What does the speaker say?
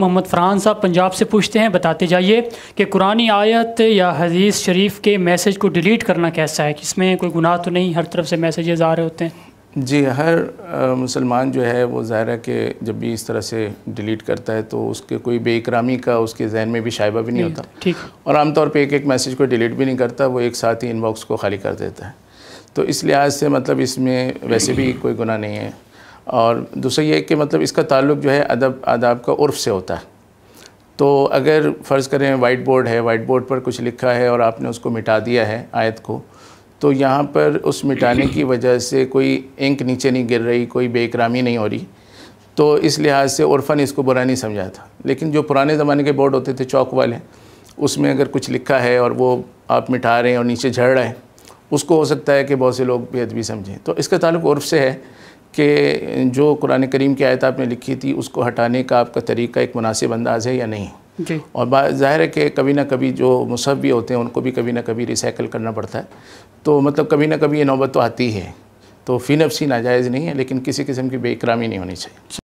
मोहम्मद फ़रहान साहब पंजाब से पूछते हैं बताते जाइए कि कुरानी आयत या हदीस शरीफ के मैसेज को डिलीट करना कैसा है इसमें कोई गुनाह तो नहीं हर तरफ से मैसेजेस आ रहे होते हैं जी हर मुसलमान जो है वो ज़ाहिर है कि जब भी इस तरह से डिलीट करता है तो उसके कोई बेकरामी का उसके जहन में भी शाइबा भी नहीं, होता ठीक और आमतौर पर एक एक मैसेज को डिलीट भी नहीं करता वो एक साथ ही इनबॉक्स को खाली कर देता है तो इस लिहाज से मतलब इसमें वैसे भी कोई गुनाह नहीं है और दूसरा ये कि मतलब इसका ताल्लुक जो है अदब आदाब का उर्फ से होता है तो अगर फ़र्ज़ करें वाइट बोर्ड है वाइट बोर्ड पर कुछ लिखा है और आपने उसको मिटा दिया है आयत को तो यहाँ पर उस मिटाने की वजह से कोई इंक नीचे नहीं गिर रही कोई बेकरामी नहीं हो रही तो इस लिहाज से ने इसको बुरा नहीं समझा था लेकिन जो पुराने ज़माने के बोर्ड होते थे चौक वाले उसमें अगर कुछ लिखा है और वो आप मिटा रहे हैं और नीचे झड़ रहे हैं उसको हो सकता है कि बहुत से लोग भी समझें तो इसका ताल्लुक उर्फ से है कि जो कुरान करीम की आयत आपने लिखी थी उसको हटाने का आपका तरीका एक मुनासिब अंदाज़ है या नहीं जी और ज़ाहिर है कि कभी ना कभी जो मुसवी होते हैं उनको भी कभी ना कभी रिसाइकल करना पड़ता है तो मतलब कभी ना कभी ये नौबत तो आती है तो फिनफ़ सी नाजायज़ नहीं है लेकिन किसी किस्म की बेकरामी नहीं होनी चाहिए